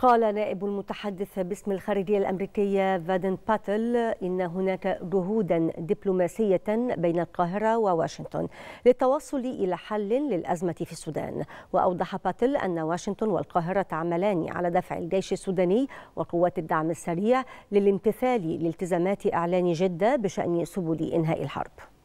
قال نائب المتحدث باسم الخارجية الأمريكية فادن باتل إن هناك جهودا دبلوماسية بين القاهرة وواشنطن للتوصل إلى حل للأزمة في السودان وأوضح باتل أن واشنطن والقاهرة تعملان على دفع الجيش السوداني وقوات الدعم السريع للامتثال لالتزامات إعلان جدة بشأن سبل إنهاء الحرب